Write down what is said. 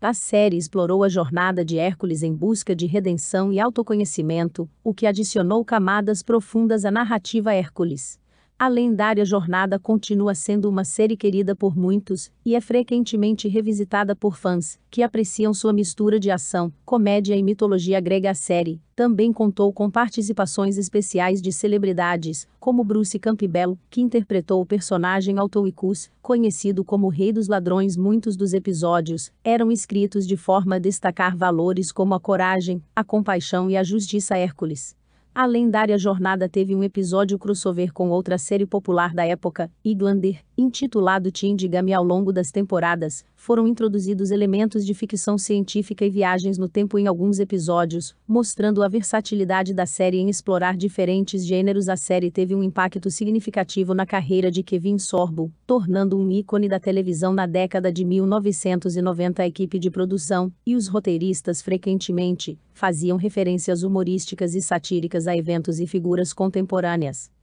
A série explorou a jornada de Hércules em busca de redenção e autoconhecimento, o que adicionou camadas profundas à narrativa Hércules. A lendária jornada continua sendo uma série querida por muitos e é frequentemente revisitada por fãs que apreciam sua mistura de ação, comédia e mitologia grega. A série também contou com participações especiais de celebridades, como Bruce Campbell, que interpretou o personagem Autoicus, conhecido como Rei dos Ladrões. Muitos dos episódios eram escritos de forma a destacar valores como a coragem, a compaixão e a justiça. Hércules a lendária jornada teve um episódio crossover com outra série popular da época, Iglander, intitulado Tindigami. Ao longo das temporadas, foram introduzidos elementos de ficção científica e viagens no tempo em alguns episódios, mostrando a versatilidade da série em explorar diferentes gêneros. A série teve um impacto significativo na carreira de Kevin Sorbo, tornando um ícone da televisão na década de 1990. A equipe de produção e os roteiristas frequentemente faziam referências humorísticas e satíricas a eventos e figuras contemporâneas.